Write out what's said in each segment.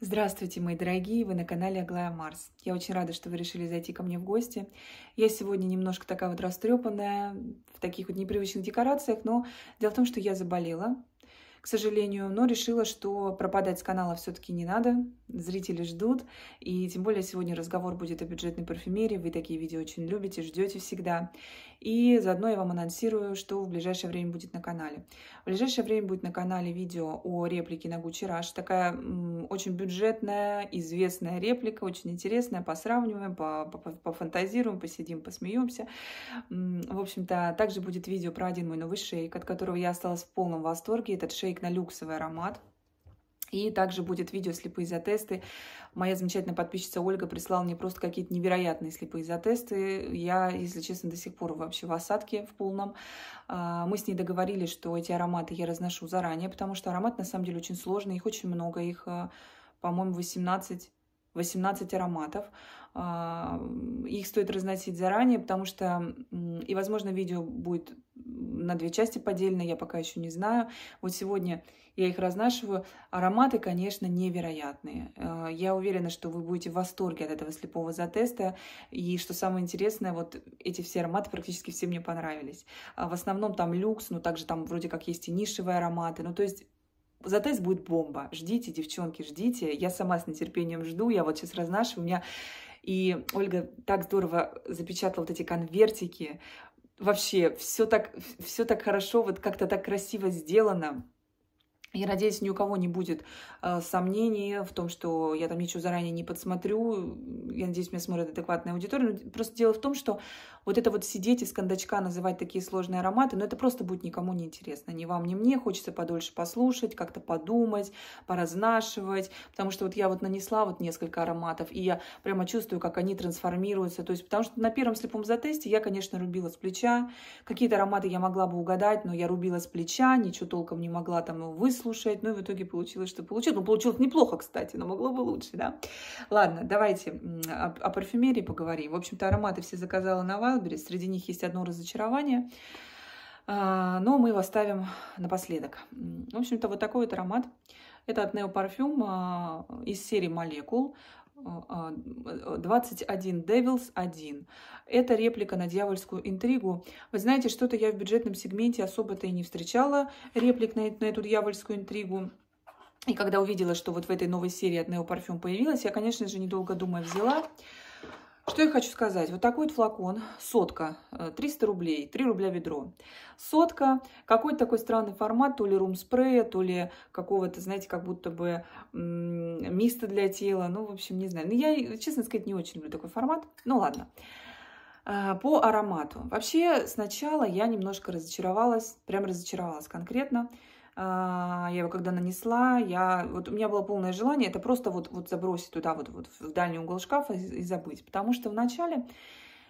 Здравствуйте, мои дорогие! Вы на канале Аглая Марс. Я очень рада, что вы решили зайти ко мне в гости. Я сегодня немножко такая вот растрепанная, в таких вот непривычных декорациях, но дело в том, что я заболела к сожалению, но решила, что пропадать с канала все-таки не надо, зрители ждут, и тем более сегодня разговор будет о бюджетной парфюмерии, вы такие видео очень любите, ждете всегда. И заодно я вам анонсирую, что в ближайшее время будет на канале. В ближайшее время будет на канале видео о реплике на Gucci Раш. такая очень бюджетная, известная реплика, очень интересная, посравниваем, по -по пофантазируем, посидим, посмеемся. В общем-то, также будет видео про один мой новый шейк, от которого я осталась в полном восторге, этот шейк шейк на люксовый аромат. И также будет видео «Слепые за Моя замечательная подписчица Ольга прислала мне просто какие-то невероятные слепые за Я, если честно, до сих пор вообще в осадке в полном. А, мы с ней договорились, что эти ароматы я разношу заранее, потому что аромат на самом деле очень сложный, их очень много, их, а, по-моему, 18 18 ароматов. А, их стоит разносить заранее, потому что, и, возможно, видео будет на две части поделено, я пока еще не знаю. Вот сегодня я их разнашиваю. Ароматы, конечно, невероятные. А, я уверена, что вы будете в восторге от этого слепого затеста. И что самое интересное, вот эти все ароматы практически все мне понравились. А в основном там люкс, но ну, также там вроде как есть и нишевые ароматы. Ну, то есть за тест будет бомба. Ждите, девчонки, ждите. Я сама с нетерпением жду. Я вот сейчас разнашиваю У меня и Ольга так здорово запечатала вот эти конвертики. Вообще, все так, все так хорошо, вот как-то так красиво сделано. Я надеюсь, ни у кого не будет э, сомнений в том, что я там ничего заранее не подсмотрю. Я надеюсь, меня смотрит адекватная аудитория. Но ну, просто дело в том, что вот это вот сидеть из кондачка, называть такие сложные ароматы, но это просто будет никому не интересно, ни вам, ни мне. Хочется подольше послушать, как-то подумать, поразнашивать, потому что вот я вот нанесла вот несколько ароматов, и я прямо чувствую, как они трансформируются. То есть, потому что на первом слепом затесте я, конечно, рубила с плеча. Какие-то ароматы я могла бы угадать, но я рубила с плеча, ничего толком не могла там выслушать. Ну и в итоге получилось, что получилось. Ну, получилось неплохо, кстати, но могло бы лучше, да. Ладно, давайте о, о парфюмерии поговорим. В общем-то, ароматы все заказала на вас Wildberries. Среди них есть одно разочарование, а, но мы его оставим напоследок. В общем-то, вот такой вот аромат. Это от Neo Parfum а, из серии Молекул. 21 а, Devils 1. Это реплика на дьявольскую интригу. Вы знаете, что-то я в бюджетном сегменте особо-то и не встречала реплик на, на эту дьявольскую интригу. И когда увидела, что вот в этой новой серии от Neo Parfum появилась, я, конечно же, недолго думая взяла. Что я хочу сказать. Вот такой вот флакон, сотка, 300 э, рублей, 3 рубля ведро. Сотка, какой-то такой странный формат, то ли рум-спрея, то ли какого-то, знаете, как будто бы миста для тела, ну, в общем, не знаю. Но ну, я, честно сказать, не очень люблю такой формат, ну, ладно. А, по аромату. Вообще, сначала я немножко разочаровалась, прям разочаровалась конкретно. А, я его когда нанесла, я, вот у меня было полное желание это просто вот, вот забросить туда, вот, вот в дальний угол шкафа и, и забыть. Потому что вначале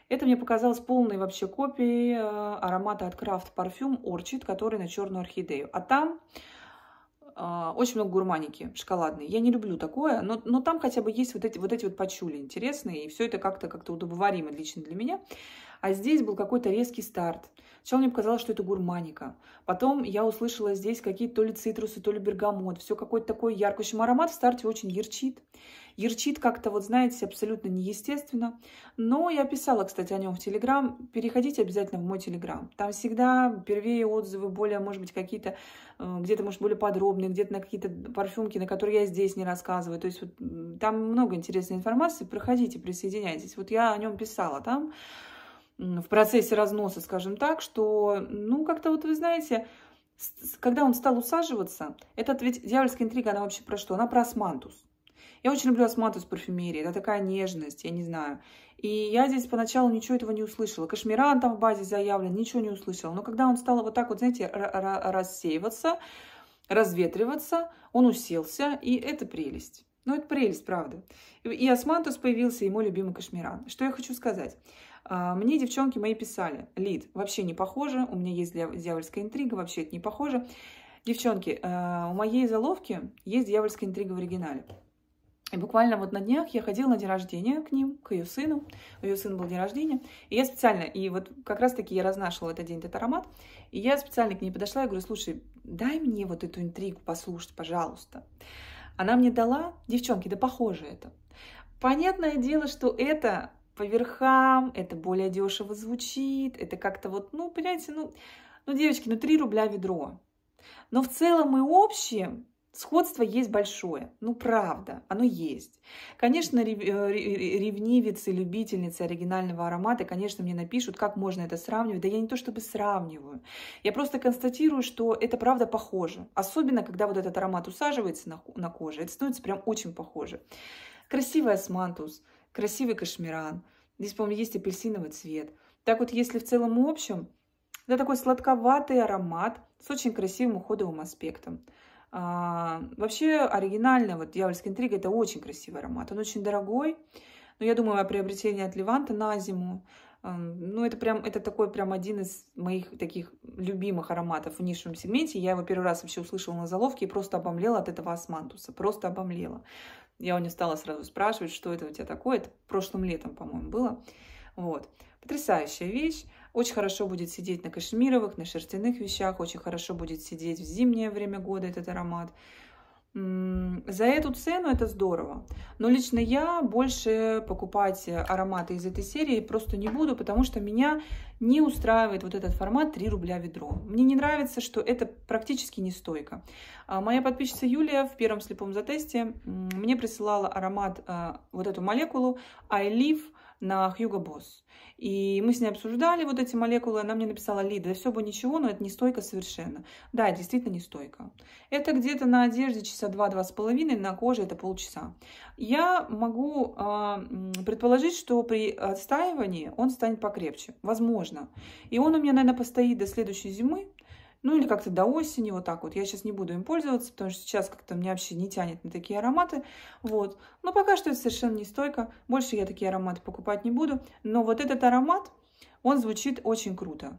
это мне показалось полной вообще копией э, аромата от Craft парфюм Orchid, который на черную орхидею. А там а, очень много гурманики шоколадные. Я не люблю такое, но, но там хотя бы есть вот эти вот, эти вот пачули интересные, и все это как-то как, -то, как удобоваримо лично для меня. А здесь был какой-то резкий старт. Сначала мне показалось, что это гурманика. Потом я услышала здесь какие-то то ли цитрусы, то ли бергамот. Все какой-то такой яркий. В общем, аромат в старте очень ярчит. Ярчит как-то, вот знаете, абсолютно неестественно. Но я писала, кстати, о нем в Телеграм. Переходите обязательно в мой Телеграм. Там всегда первые отзывы более, может быть, какие-то, э, где-то, может, более подробные, где-то на какие-то парфюмки, на которые я здесь не рассказываю. То есть вот, там много интересной информации. Проходите, присоединяйтесь. Вот я о нем писала там в процессе разноса, скажем так, что, ну, как-то вот вы знаете, когда он стал усаживаться, это ведь дьявольская интрига, она вообще про что? Она про османтус. Я очень люблю османтус в парфюмерии, это такая нежность, я не знаю. И я здесь поначалу ничего этого не услышала. Кашмиран там в базе заявлен, ничего не услышала. Но когда он стал вот так вот, знаете, рассеиваться, разветриваться, он уселся, и это прелесть. Ну, это прелесть, правда. И османтус появился, и мой любимый кашмиран. Что я хочу сказать? А, мне девчонки мои писали, Лид, вообще не похоже, у меня есть дьявольская интрига, вообще это не похоже. Девчонки, а, у моей заловки есть дьявольская интрига в оригинале. И буквально вот на днях я ходила на день рождения к ним, к ее сыну. У ее сына был день рождения. И я специально, и вот как раз-таки я разнашивала этот день этот аромат. И я специально к ней подошла и говорю, слушай, дай мне вот эту интригу послушать, пожалуйста. Она мне дала, девчонки, да похоже это. Понятное дело, что это по верхам, это более дешево звучит, это как-то вот, ну, понимаете, ну, ну, девочки, ну, 3 рубля ведро. Но в целом и общем сходство есть большое. Ну, правда, оно есть. Конечно, э, ревнивицы, любительницы оригинального аромата, конечно, мне напишут, как можно это сравнивать. Да я не то чтобы сравниваю. Я просто констатирую, что это правда похоже. Особенно, когда вот этот аромат усаживается на, на коже, это становится прям очень похоже. Красивый османтус – красивый кашмиран. Здесь, по-моему, есть апельсиновый цвет. Так вот, если в целом и общем, это такой сладковатый аромат с очень красивым уходовым аспектом. А, вообще оригинальная вот дьявольская интрига это очень красивый аромат. Он очень дорогой, но я думаю о приобретении от Леванта на зиму. ну, это прям, это такой прям один из моих таких любимых ароматов в нишевом сегменте. Я его первый раз вообще услышала на заловке и просто обомлела от этого османтуса. Просто обомлела. Я у нее стала сразу спрашивать, что это у тебя такое. Это прошлым летом, по-моему, было. Вот. Потрясающая вещь. Очень хорошо будет сидеть на кашемировых, на шерстяных вещах. Очень хорошо будет сидеть в зимнее время года этот аромат. За эту цену это здорово. Но лично я больше покупать ароматы из этой серии просто не буду, потому что меня не устраивает вот этот формат 3 рубля ведро. Мне не нравится, что это практически не стойко. А моя подписчица Юлия в первом слепом затесте мне присылала аромат, а, вот эту молекулу I Live на Хьюго Босс. И мы с ней обсуждали вот эти молекулы, она мне написала, Лида, да все бы ничего, но это не стойко совершенно. Да, действительно не стойко. Это где-то на одежде часа 2-2,5, с половиной, на коже это полчаса. Я могу э, предположить, что при отстаивании он станет покрепче, возможно. И он у меня, наверное, постоит до следующей зимы, ну или как-то до осени, вот так вот. Я сейчас не буду им пользоваться, потому что сейчас как-то меня вообще не тянет на такие ароматы, вот. Но пока что это совершенно не стойко, больше я такие ароматы покупать не буду. Но вот этот аромат, он звучит очень круто.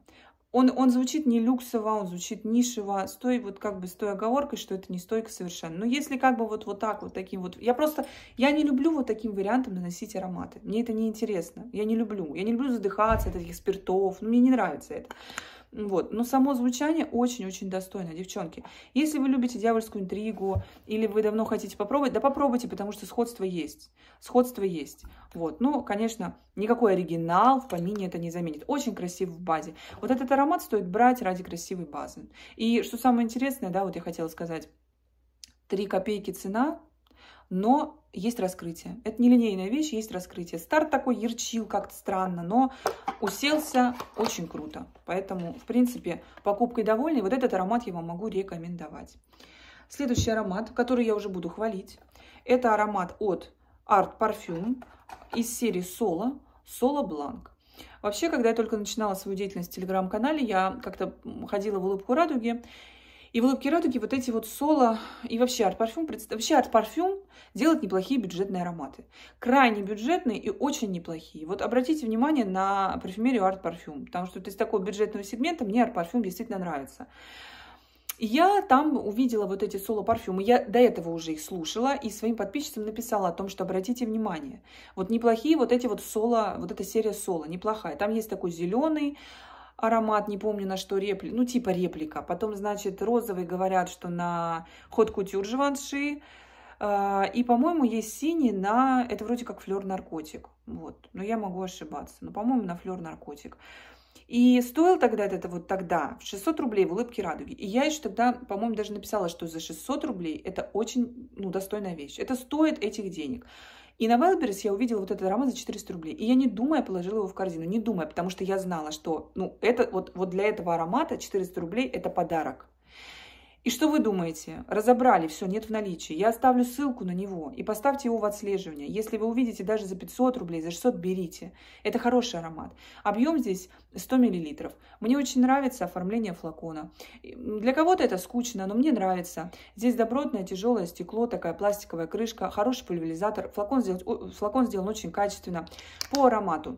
Он, он звучит не люксово, он звучит нишево, с той, вот как бы с той оговоркой, что это не стойко совершенно. Но если как бы вот, вот так, вот таким вот... Я просто... Я не люблю вот таким вариантом наносить ароматы. Мне это не интересно. Я не люблю. Я не люблю задыхаться от этих спиртов. Ну, мне не нравится это. Вот. Но само звучание очень-очень достойно, девчонки. Если вы любите дьявольскую интригу, или вы давно хотите попробовать, да попробуйте, потому что сходство есть. Сходство есть. Вот. Ну, конечно, никакой оригинал в помине это не заменит. Очень красив в базе. Вот этот аромат стоит брать ради красивой базы. И что самое интересное, да, вот я хотела сказать, 3 копейки цена, но есть раскрытие. Это не линейная вещь, есть раскрытие. Старт такой ярчил, как-то странно, но уселся очень круто. Поэтому, в принципе, покупкой довольны. Вот этот аромат я вам могу рекомендовать. Следующий аромат, который я уже буду хвалить, это аромат от Art Parfum из серии Solo, Solo Blanc. Вообще, когда я только начинала свою деятельность в телеграм-канале, я как-то ходила в улыбку радуги и в «Улыбке радуги» вот эти вот соло и вообще арт-парфюм, вообще арт-парфюм делает неплохие бюджетные ароматы. Крайне бюджетные и очень неплохие. Вот обратите внимание на парфюмерию арт-парфюм, потому что из такого бюджетного сегмента мне арт-парфюм действительно нравится. Я там увидела вот эти соло-парфюмы. Я до этого уже их слушала и своим подписчицам написала о том, что обратите внимание. Вот неплохие вот эти вот соло, вот эта серия соло, неплохая. Там есть такой зеленый, аромат, не помню на что реплика, ну типа реплика. Потом, значит, розовый говорят, что на ход кутюр Живанши. А, и, по-моему, есть синий на... Это вроде как флер-наркотик. Вот. Но я могу ошибаться. Но, по-моему, на флер-наркотик. И стоил тогда это вот тогда 600 рублей в улыбке радуги. И я еще тогда, по-моему, даже написала, что за 600 рублей это очень ну, достойная вещь. Это стоит этих денег. И на Wildberries я увидела вот этот аромат за 400 рублей. И я не думая положила его в корзину, не думая, потому что я знала, что ну, это, вот, вот для этого аромата 400 рублей – это подарок. И что вы думаете? Разобрали, все, нет в наличии. Я оставлю ссылку на него и поставьте его в отслеживание. Если вы увидите даже за 500 рублей, за 600 берите. Это хороший аромат. Объем здесь 100 мл. Мне очень нравится оформление флакона. Для кого-то это скучно, но мне нравится. Здесь добротное тяжелое стекло, такая пластиковая крышка, хороший пульверизатор. Флакон сделан, флакон сделан очень качественно по аромату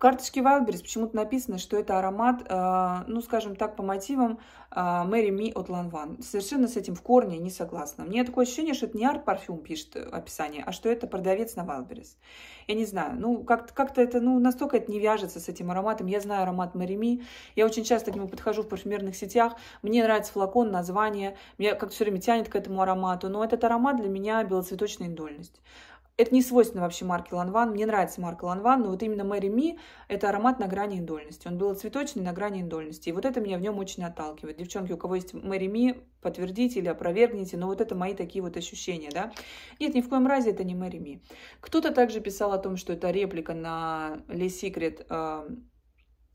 карточке Wildberries почему-то написано, что это аромат, э, ну, скажем так, по мотивам э, Mary Me от Lanvin. Совершенно с этим в корне не согласна. Мне такое ощущение, что это не арт-парфюм пишет описание, а что это продавец на Wildberries. Я не знаю, ну, как-то как это, ну, настолько это не вяжется с этим ароматом. Я знаю аромат Mary Me, я очень часто к нему подхожу в парфюмерных сетях, мне нравится флакон, название, меня как-то все время тянет к этому аромату, но этот аромат для меня белоцветочная индольность. Это не свойственно вообще марке Ланван. Мне нравится марка Ланван, но вот именно Мэри Ми – это аромат на грани индольности. Он был цветочный на грани индольности. И вот это меня в нем очень отталкивает. Девчонки, у кого есть Мэри Ми, подтвердите или опровергните, но вот это мои такие вот ощущения, да. Нет, ни в коем разе это не Мэри Ми. Кто-то также писал о том, что это реплика на Le Secret э,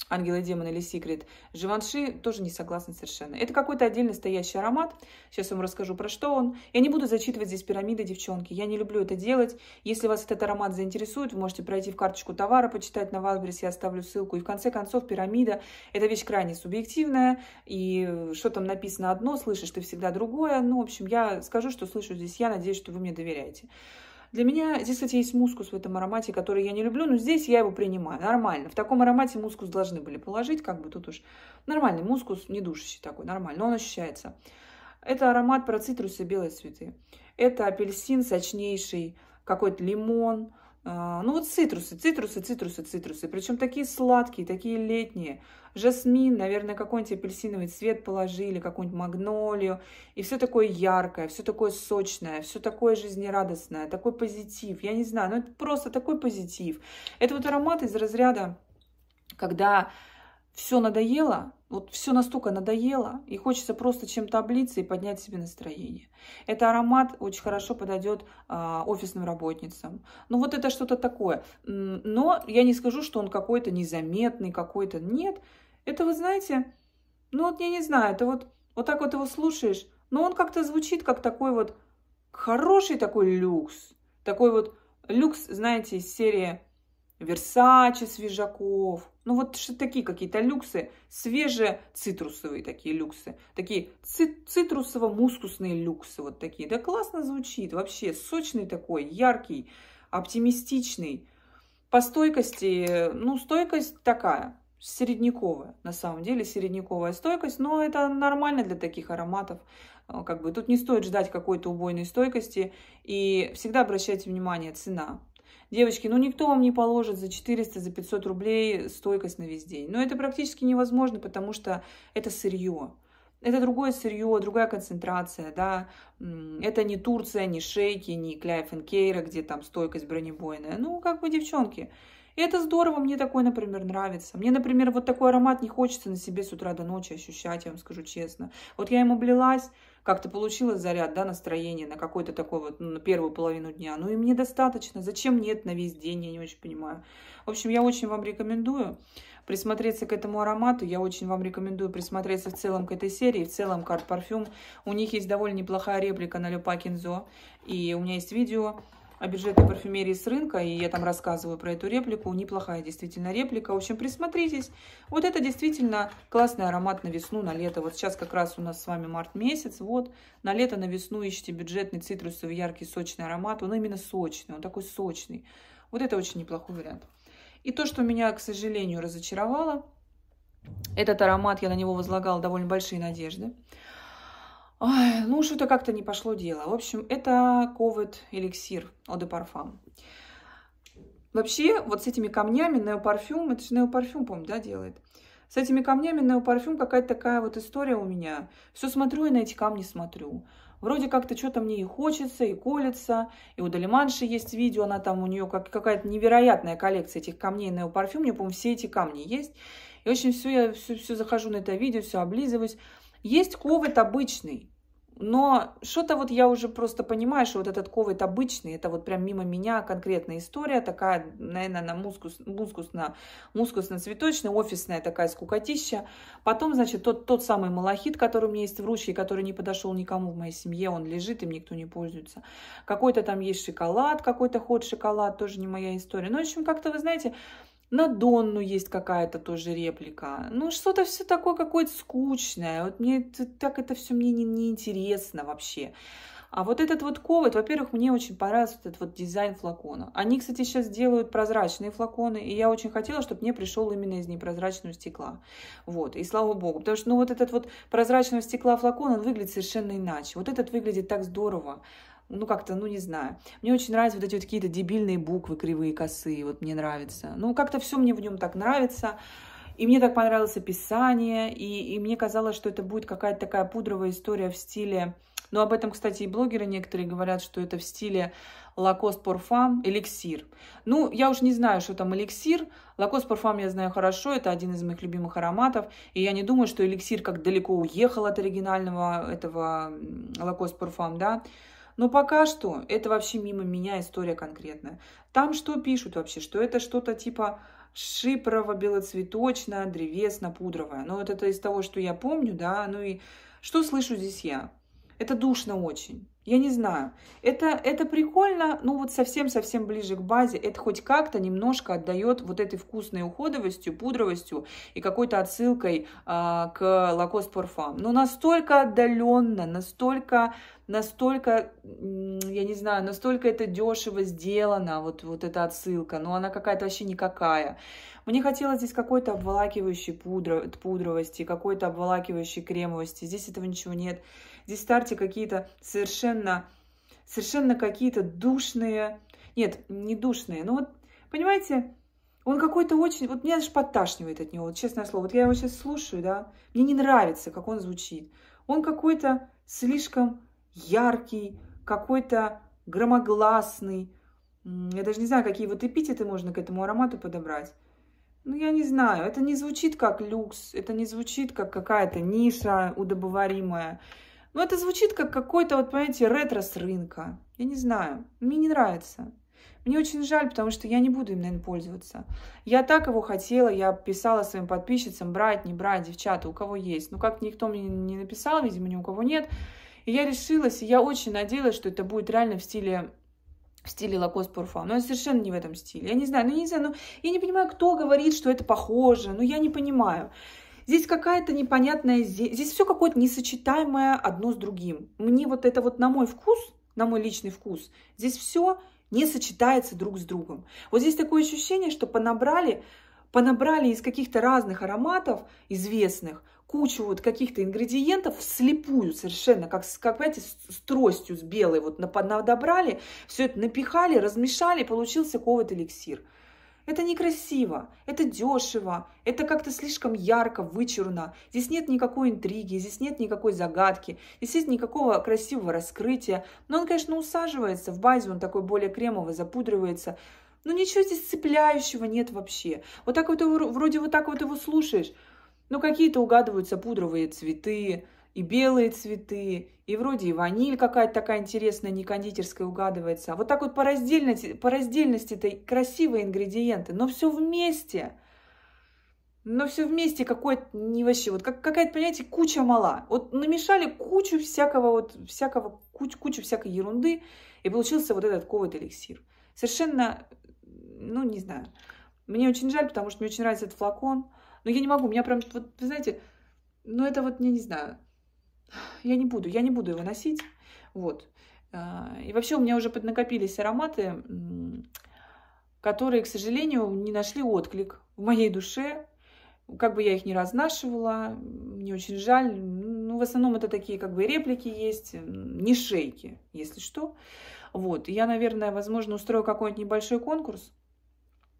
Ангелы, демоны или секрет. Живанши тоже не согласна совершенно. Это какой-то отдельно стоящий аромат. Сейчас вам расскажу, про что он. Я не буду зачитывать здесь пирамиды, девчонки. Я не люблю это делать. Если вас этот аромат заинтересует, вы можете пройти в карточку товара, почитать на Валбрис, я оставлю ссылку. И в конце концов, пирамида – это вещь крайне субъективная. И что там написано одно, слышишь ты всегда другое. Ну, в общем, я скажу, что слышу здесь я. Надеюсь, что вы мне доверяете. Для меня здесь, кстати, есть мускус в этом аромате, который я не люблю, но здесь я его принимаю. Нормально. В таком аромате мускус должны были положить, как бы тут уж нормальный мускус, не душащий такой, нормально, но он ощущается. Это аромат про цитрусы белые цветы. Это апельсин сочнейший, какой-то лимон, а, ну вот цитрусы, цитрусы, цитрусы, цитрусы. Причем такие сладкие, такие летние. Жасмин, наверное, какой-нибудь апельсиновый цвет положили, какую-нибудь магнолию. И все такое яркое, все такое сочное, все такое жизнерадостное, такой позитив. Я не знаю, ну это просто такой позитив. Это вот аромат из разряда, когда все надоело, вот все настолько надоело, и хочется просто чем-то облиться и поднять себе настроение. Это аромат очень хорошо подойдет э, а, офисным работницам. Ну вот это что-то такое. Но я не скажу, что он какой-то незаметный, какой-то нет. Это, вы знаете, ну вот я не знаю, это вот, вот так вот его слушаешь, но он как-то звучит как такой вот хороший такой люкс. Такой вот люкс, знаете, из серии Версачи, Свежаков – ну вот такие какие-то люксы, свежие цитрусовые такие люксы, такие цит цитрусово-мускусные люксы вот такие. Да классно звучит, вообще сочный такой, яркий, оптимистичный. По стойкости, ну стойкость такая, середняковая, на самом деле середняковая стойкость, но это нормально для таких ароматов. Э, как бы тут не стоит ждать какой-то убойной стойкости и всегда обращайте внимание, цена. Девочки, ну никто вам не положит за 400, за 500 рублей стойкость на весь день. Но это практически невозможно, потому что это сырье. Это другое сырье, другая концентрация, да. Это не Турция, не шейки, не Кляйф Кейра, где там стойкость бронебойная. Ну, как бы, девчонки, и это здорово, мне такой, например, нравится. Мне, например, вот такой аромат не хочется на себе с утра до ночи ощущать, я вам скажу честно. Вот я им облилась, как-то получила заряд, да, настроение на какой-то такой вот, ну, на первую половину дня. Ну и мне достаточно. Зачем нет на весь день, я не очень понимаю. В общем, я очень вам рекомендую присмотреться к этому аромату. Я очень вам рекомендую присмотреться в целом к этой серии, в целом карт парфюм. У них есть довольно неплохая реплика на Le Paquinzo. И у меня есть видео о бюджетной парфюмерии с рынка, и я там рассказываю про эту реплику. Неплохая действительно реплика. В общем, присмотритесь. Вот это действительно классный аромат на весну, на лето. Вот сейчас как раз у нас с вами март месяц. Вот, на лето, на весну ищите бюджетный цитрусовый яркий сочный аромат. Он именно сочный, он такой сочный. Вот это очень неплохой вариант. И то, что меня, к сожалению, разочаровало, этот аромат, я на него возлагала довольно большие надежды. Ой, ну, что-то как-то не пошло дело. В общем, это ковид эликсир Eau de Parfum. Вообще, вот с этими камнями неопарфюм, это же неопарфюм, помню, да, делает? С этими камнями неопарфюм какая-то такая вот история у меня. Все смотрю и на эти камни смотрю. Вроде как-то что-то мне и хочется, и колется. И у Далиманши есть видео, она там, у нее как, какая-то невероятная коллекция этих камней на парфюм. У нее, по-моему, все эти камни есть. И, очень все, я все, все захожу на это видео, все облизываюсь. Есть ковид обычный, но что-то вот я уже просто понимаю, что вот этот ковид обычный, это вот прям мимо меня конкретная история, такая, наверное, на мускус, мускусно, мускусно-цветочная, офисная такая скукотища. Потом, значит, тот, тот самый малахит, который у меня есть в ручке, который не подошел никому в моей семье, он лежит, им никто не пользуется. Какой-то там есть шоколад, какой-то ход шоколад, тоже не моя история. Ну, в общем, как-то, вы знаете, на Донну есть какая-то тоже реплика. Ну, что-то все такое какое-то скучное. Вот мне это, так это все мне не, не интересно вообще. А вот этот вот ковод, во-первых, мне очень понравился этот вот дизайн флакона. Они, кстати, сейчас делают прозрачные флаконы, и я очень хотела, чтобы мне пришел именно из непрозрачного стекла. Вот, и слава богу, потому что, ну, вот этот вот прозрачного стекла флакон, он выглядит совершенно иначе. Вот этот выглядит так здорово ну как-то, ну не знаю. Мне очень нравятся вот эти вот какие-то дебильные буквы кривые, косые, вот мне нравится. Ну как-то все мне в нем так нравится. И мне так понравилось описание, и, и мне казалось, что это будет какая-то такая пудровая история в стиле... ну об этом, кстати, и блогеры некоторые говорят, что это в стиле Лакост Порфам, эликсир. Ну, я уж не знаю, что там эликсир. Лакост Порфам я знаю хорошо, это один из моих любимых ароматов. И я не думаю, что эликсир как далеко уехал от оригинального этого Лакост Порфам, да. Но пока что это вообще мимо меня история конкретная. Там что пишут вообще, что это что-то типа шипрово-белоцветочное, древесно-пудровое. Но ну, вот это из того, что я помню, да, ну и что слышу здесь я? Это душно очень. Я не знаю. Это, это прикольно, ну вот совсем-совсем ближе к базе. Это хоть как-то немножко отдает вот этой вкусной уходовостью, пудровостью и какой-то отсылкой а, к Лакост Парфам. Но настолько отдаленно, настолько, настолько, я не знаю, настолько это дешево сделано, вот, вот эта отсылка, но ну, она какая-то вообще никакая. Мне хотелось здесь какой-то обволакивающей пудро, пудровости, какой-то обволакивающей кремовости. Здесь этого ничего нет. Здесь старте какие-то совершенно, совершенно какие-то душные, нет, не душные, но вот, понимаете, он какой-то очень... Вот меня даже подташнивает от него, вот, честное слово. Вот я его сейчас слушаю, да, мне не нравится, как он звучит. Он какой-то слишком яркий, какой-то громогласный. Я даже не знаю, какие вот эпитеты можно к этому аромату подобрать. Ну, я не знаю. Это не звучит как люкс, это не звучит как какая-то ниша удобоваримая. Ну это звучит как какой-то, вот понимаете, ретро с рынка. Я не знаю, мне не нравится. Мне очень жаль, потому что я не буду им, наверное, пользоваться. Я так его хотела, я писала своим подписчицам, брать, не брать, девчата, у кого есть. Ну, как никто мне не написал, видимо, ни у кого нет. И я решилась, и я очень надеялась, что это будет реально в стиле в стиле лакос Пурфа. Но это совершенно не в этом стиле. Я не знаю, ну я не знаю, ну я не понимаю, кто говорит, что это похоже. Ну я не понимаю. Здесь какая-то непонятная... Здесь все какое-то несочетаемое одно с другим. Мне вот это вот на мой вкус, на мой личный вкус, здесь все не сочетается друг с другом. Вот здесь такое ощущение, что понабрали, понабрали из каких-то разных ароматов известных кучу вот каких-то ингредиентов вслепую совершенно, как, как понимаете, с, с тростью, с белой вот подобрали, все это напихали, размешали, получился какой-то эликсир. Это некрасиво, это дешево, это как-то слишком ярко, вычурно. Здесь нет никакой интриги, здесь нет никакой загадки, здесь нет никакого красивого раскрытия. Но он, конечно, усаживается, в базе он такой более кремовый, запудривается. Но ничего здесь цепляющего нет вообще. Вот так вот его, вроде вот так вот его слушаешь. Но какие-то угадываются пудровые цветы, и белые цветы, и вроде и ваниль какая-то такая интересная, не кондитерская угадывается. А вот так вот по раздельности, по раздельности это красивые ингредиенты, но все вместе. Но все вместе какое-то не вообще, вот как, какая-то, понимаете, куча мала. Вот намешали кучу всякого, вот всякого, кучу, кучу всякой ерунды, и получился вот этот ковид эликсир. Совершенно, ну, не знаю. Мне очень жаль, потому что мне очень нравится этот флакон. Но я не могу, у меня прям, вот, вы знаете, ну, это вот, я не знаю, я не буду, я не буду его носить. Вот. А, и вообще у меня уже поднакопились ароматы, которые, к сожалению, не нашли отклик в моей душе. Как бы я их ни разнашивала, мне очень жаль. Ну, в основном это такие как бы реплики есть, не шейки, если что. Вот. Я, наверное, возможно, устрою какой-нибудь небольшой конкурс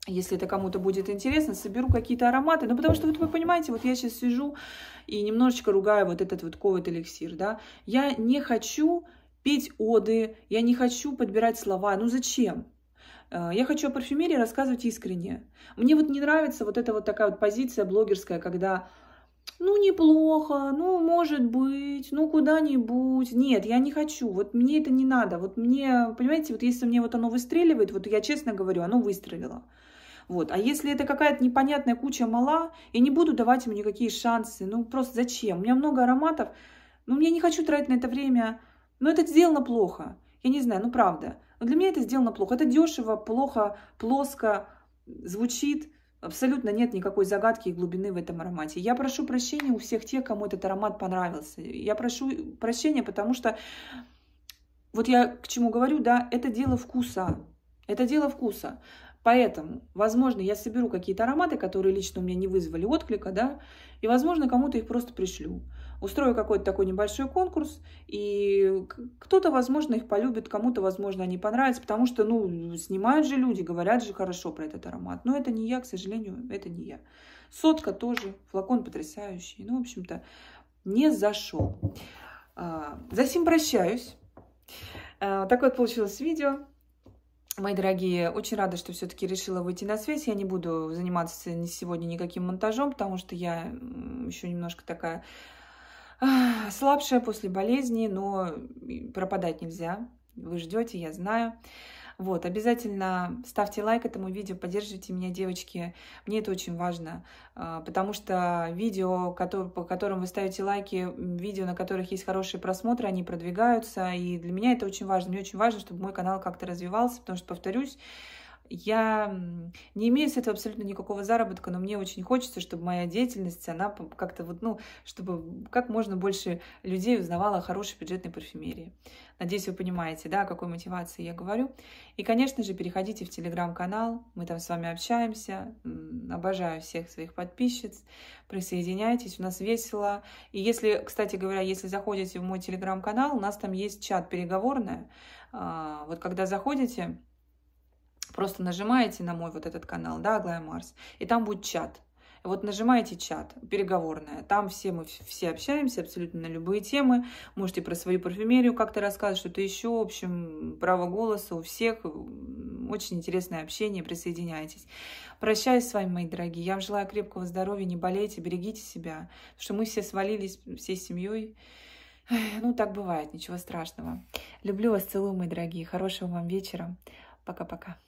если это кому-то будет интересно, соберу какие-то ароматы. Ну, потому что, вот вы понимаете, вот я сейчас сижу и немножечко ругаю вот этот вот ковид эликсир, да. Я не хочу петь оды, я не хочу подбирать слова. Ну, зачем? Э, я хочу о парфюмерии рассказывать искренне. Мне вот не нравится вот эта вот такая вот позиция блогерская, когда ну, неплохо, ну, может быть, ну, куда-нибудь. Нет, я не хочу, вот мне это не надо. Вот мне, понимаете, вот если мне вот оно выстреливает, вот я честно говорю, оно выстрелило. Вот. А если это какая-то непонятная куча мала, я не буду давать ему никакие шансы. Ну, просто зачем? У меня много ароматов. Ну, я не хочу тратить на это время. Но это сделано плохо. Я не знаю, ну, правда. Но для меня это сделано плохо. Это дешево, плохо, плоско, звучит. Абсолютно нет никакой загадки и глубины в этом аромате. Я прошу прощения у всех тех, кому этот аромат понравился. Я прошу прощения, потому что, вот я к чему говорю, да, это дело вкуса. Это дело вкуса. Поэтому, возможно, я соберу какие-то ароматы, которые лично у меня не вызвали отклика, да, и, возможно, кому-то их просто пришлю. Устрою какой-то такой небольшой конкурс, и кто-то, возможно, их полюбит, кому-то, возможно, они понравятся, потому что, ну, снимают же люди, говорят же хорошо про этот аромат. Но это не я, к сожалению, это не я. Сотка тоже, флакон потрясающий. Ну, в общем-то, не зашел. А, за сим прощаюсь. А, так вот получилось видео. Мои дорогие, очень рада, что все-таки решила выйти на связь. Я не буду заниматься сегодня никаким монтажом, потому что я еще немножко такая слабшая после болезни, но пропадать нельзя. Вы ждете, я знаю. Вот, обязательно ставьте лайк этому видео, поддерживайте меня, девочки. Мне это очень важно, а, потому что видео, по которым вы ставите лайки, видео, на которых есть хорошие просмотры, они продвигаются. И для меня это очень важно. Мне очень важно, чтобы мой канал как-то развивался, потому что, повторюсь, я не имею с этого абсолютно никакого заработка, но мне очень хочется, чтобы моя деятельность, она как-то вот, ну, чтобы как можно больше людей узнавала о хорошей бюджетной парфюмерии. Надеюсь, вы понимаете, да, о какой мотивации я говорю. И, конечно же, переходите в телеграм-канал, мы там с вами общаемся, обожаю всех своих подписчиц, присоединяйтесь, у нас весело. И если, кстати говоря, если заходите в мой телеграм-канал, у нас там есть чат переговорная, а, вот когда заходите, Просто нажимаете на мой вот этот канал, да, Аглая Марс, и там будет чат. Вот нажимаете чат, переговорная, там все мы все общаемся абсолютно на любые темы, можете про свою парфюмерию как-то рассказывать, что-то еще, в общем, право голоса у всех, очень интересное общение, присоединяйтесь. Прощаюсь с вами, мои дорогие, я вам желаю крепкого здоровья, не болейте, берегите себя, что мы все свалились всей семьей, ну, так бывает, ничего страшного. Люблю вас, целую, мои дорогие. Хорошего вам вечера. Пока-пока.